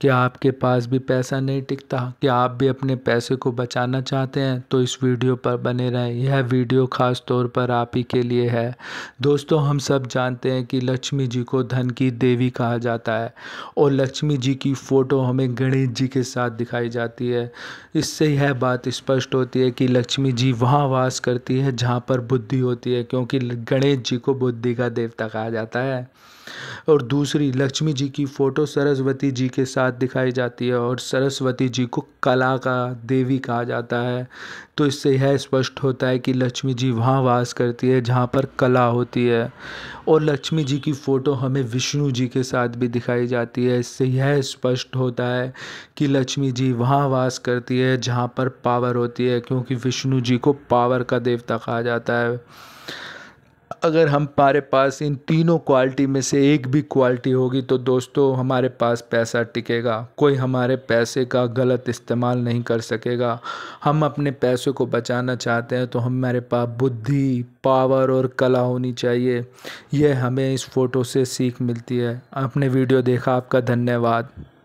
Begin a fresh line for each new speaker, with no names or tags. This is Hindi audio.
क्या आपके पास भी पैसा नहीं टिकता क्या आप भी अपने पैसे को बचाना चाहते हैं तो इस वीडियो पर बने रहें यह वीडियो ख़ास तौर पर आप ही के लिए है दोस्तों हम सब जानते हैं कि लक्ष्मी जी को धन की देवी कहा जाता है और लक्ष्मी जी की फ़ोटो हमें गणेश जी के साथ दिखाई जाती है इससे यह बात स्पष्ट होती है कि लक्ष्मी जी वहाँ वास करती है जहाँ पर बुद्धि होती है क्योंकि गणेश जी को बुद्धि का देवता कहा जाता है और दूसरी लक्ष्मी जी की फ़ोटो सरस्वती जी के साथ दिखाई जाती है और सरस्वती जी को कला का देवी कहा जाता है तो इससे यह स्पष्ट होता है कि लक्ष्मी जी वहाँ वास करती है जहाँ पर कला होती है और लक्ष्मी जी की फ़ोटो हमें विष्णु जी के साथ भी दिखाई जाती है इससे यह स्पष्ट होता है कि लक्ष्मी जी वहाँ वास करती है जहाँ पर पावर होती है क्योंकि विष्णु जी को पावर का देवता कहा जाता है अगर हमारे पास इन तीनों क्वालिटी में से एक भी क्वालिटी होगी तो दोस्तों हमारे पास पैसा टिकेगा कोई हमारे पैसे का गलत इस्तेमाल नहीं कर सकेगा हम अपने पैसे को बचाना चाहते हैं तो हमारे पास बुद्धि पावर और कला होनी चाहिए यह हमें इस फ़ोटो से सीख मिलती है आपने वीडियो देखा आपका धन्यवाद